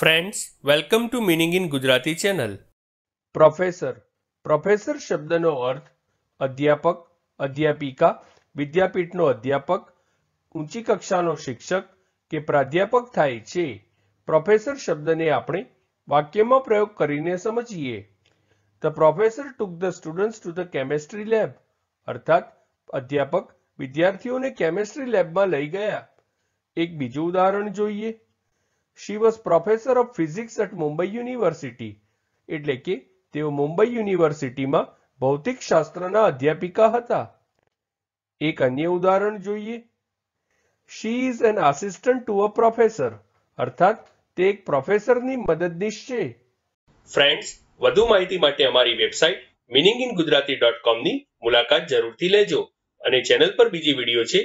friends welcome to meaning in Gujarati channel professor professor શબ્દનો અર્થ અધ્યાપક અધ્યાપિકા વિદ્યાપીઠનો અધ્યાપક ઊંચી કક્ષાનો શિક્ષક કે પ્રાધ્યાપક થાય છે પ્રોફેસર શબ્દને આપણે વાક્યમાં પ્રયોગ કરીને સમજીએ the professor took the students to the chemistry lab અર્થાત અધ્યાપક વિદ્યાર્થીઓને કેમેસ્ટ્રી લેબમાં લઈ ગયા એક બીજું ઉદાહરણ જોઈએ she was professor of physics at Mumbai university એટલે કે તેઓ મુંબઈ યુનિવર્સિટીમાં ભૌતિકશાસ્ત્રના અધ્યાપિકા હતા એક અન્ય ઉદાહરણ જોઈએ she is an assistant to a professor અર્થાત તે એક પ્રોફેસરની મદદનીશ છે ફ્રેન્ડ્સ વધુ માહિતી માટે અમારી website meaning in Gujarati dot કોમની મુલાકાત જરૂરથી લેજો અને ચેનલ પર બીજી વિડીયો છે